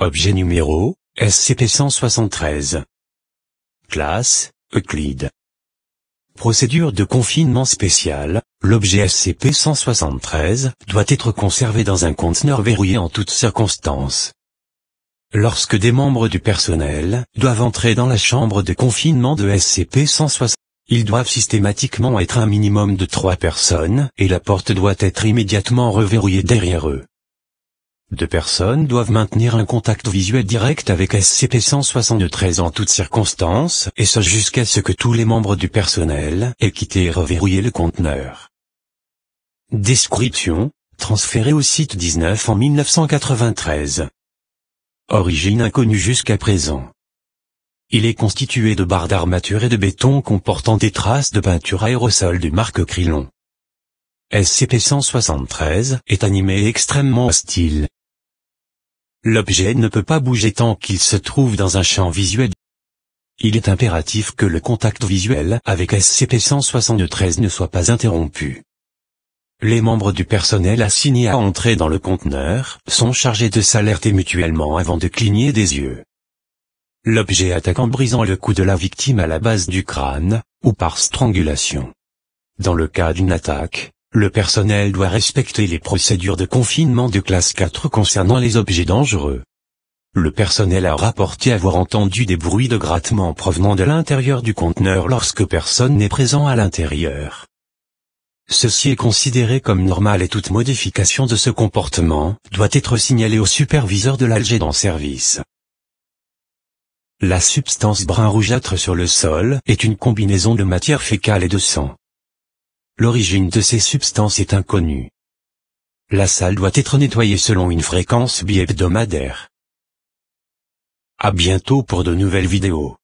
Objet numéro, SCP-173. Classe, Euclide. Procédure de confinement spécial l'objet SCP-173 doit être conservé dans un conteneur verrouillé en toutes circonstances. Lorsque des membres du personnel doivent entrer dans la chambre de confinement de SCP-173, ils doivent systématiquement être un minimum de trois personnes et la porte doit être immédiatement reverrouillée derrière eux. Deux personnes doivent maintenir un contact visuel direct avec SCP-173 en toutes circonstances, et ce jusqu'à ce que tous les membres du personnel aient quitté et reverrouillé le conteneur. Description, transféré au site 19 en 1993. Origine inconnue jusqu'à présent. Il est constitué de barres d'armature et de béton comportant des traces de peinture aérosol du marque Krylon. SCP-173 est animé et extrêmement hostile. L'objet ne peut pas bouger tant qu'il se trouve dans un champ visuel. Il est impératif que le contact visuel avec SCP-173 ne soit pas interrompu. Les membres du personnel assignés à entrer dans le conteneur sont chargés de s'alerter mutuellement avant de cligner des yeux. L'objet attaque en brisant le cou de la victime à la base du crâne, ou par strangulation. Dans le cas d'une attaque, le personnel doit respecter les procédures de confinement de classe 4 concernant les objets dangereux. Le personnel a rapporté avoir entendu des bruits de grattement provenant de l'intérieur du conteneur lorsque personne n'est présent à l'intérieur. Ceci est considéré comme normal et toute modification de ce comportement doit être signalée au superviseur de l'Alger dans service. La substance brun rougeâtre sur le sol est une combinaison de matière fécale et de sang. L'origine de ces substances est inconnue. La salle doit être nettoyée selon une fréquence bi-hebdomadaire. À bientôt pour de nouvelles vidéos.